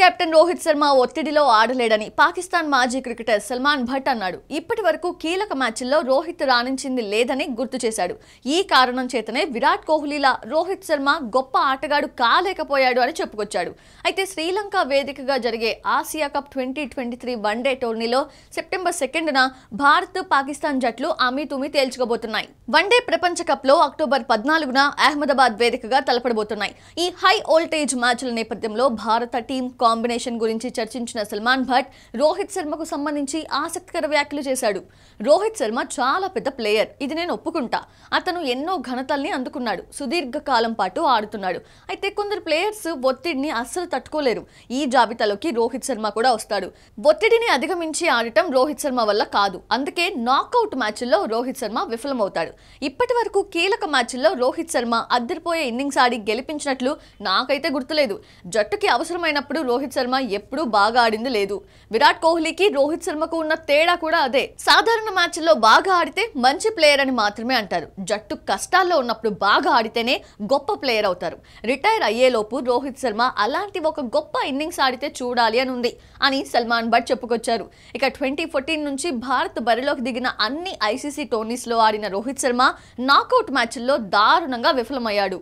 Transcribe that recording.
captain Rohit Sharma ఒత్తిడిలో ఆడలేడని పాకిస్తాన్ మాజీ cricketer Salman Bhatt అన్నాడు ఇప్పటి వరకు కీలక మ్యాచ్ల్లో రోహిత్ రాణించింది లేదని గుర్తు చేశాడు ఈ కారణం చేతనే విరాట్ కోహ్లీలా రోహిత్ శర్మ గొప్ప ఆటగాడు కాలేకపోయాడు అని చెప్పుకొచ్చాడు అయితే శ్రీలంక వేదికగా జరిగే Asia cup twenty twenty three one day టోర్నీలో సెప్టెంబర్ సెకండ్న భారత్ పాకిస్తాన్ జట్లు అమీతుమి తేల్చుకోబోతున్నాయి వన్డే ప్రపంచ కప్లో అక్టోబర్ పద్నాలుగున అహ్మదాబాద్ వేదికగా తలపడబోతున్నాయి ఈ హై వోల్టేజ్ మ్యాచ్ల నేపథ్యంలో భారత టీం కాంబినేషన్ గురించి చర్చించిన సల్మాన్ భట్ రోహిత్ శర్మకు సంబంధించి ఆసక్తికర వ్యాఖ్యలు చేశాడు రోహిత్ శర్మ చాలా పెద్ద ప్లేయర్ ఇది నేను ఒప్పుకుంటా అతను ఎన్నో ఘనతల్ని అందుకున్నాడు సుదీర్ఘ కాలం పాటు ఆడుతున్నాడు అయితే కొందరు ప్లేయర్స్ ఒత్తిడిని అస్సలు తట్టుకోలేరు ఈ జాబితాలోకి రోహిత్ శర్మ కూడా వస్తాడు ఒత్తిడిని అధిగమించి ఆడటం రోహిత్ శర్మ వల్ల కాదు అందుకే నాకౌట్ మ్యాచ్ల్లో రోహిత్ శర్మ విఫలమవుతాడు ఇప్పటి వరకు కీలక మ్యాచ్ల్లో రోహిత్ శర్మ అద్దరిపోయే ఇన్నింగ్స్ ఆడి గెలిపించినట్లు నాకైతే గుర్తులేదు జట్టుకి అవసరమైనప్పుడు రోహిత్ శర్మ ఎప్పుడూ బాగా ఆడింది లేదు విరాట్ కోహ్లీకి రోహిత్ శర్మకు ఉన్న తేడా కూడా అదే సాధారణ మ్యాచ్ల్లో బాగా ఆడితే మంచి ప్లేయర్ అని మాత్రమే అంటారు జట్టు కష్టాల్లో ఉన్నప్పుడు బాగా ఆడితేనే గొప్ప ప్లేయర్ అవుతారు రిటైర్ అయ్యేలోపు రోహిత్ శర్మ అలాంటి ఒక గొప్ప ఇన్నింగ్స్ ఆడితే చూడాలి అని ఉంది అని సల్మాన్ భట్ చెప్పుకొచ్చారు ఇక ట్వంటీ ఫోర్టీన్ నుంచి భారత్ బరిలోకి దిగిన అన్ని ఐసీసీ టోర్నీస్లో ఆడిన రోహిత్ శర్మ నాకౌట్ మ్యాచ్ల్లో దారుణంగా విఫలమయ్యాడు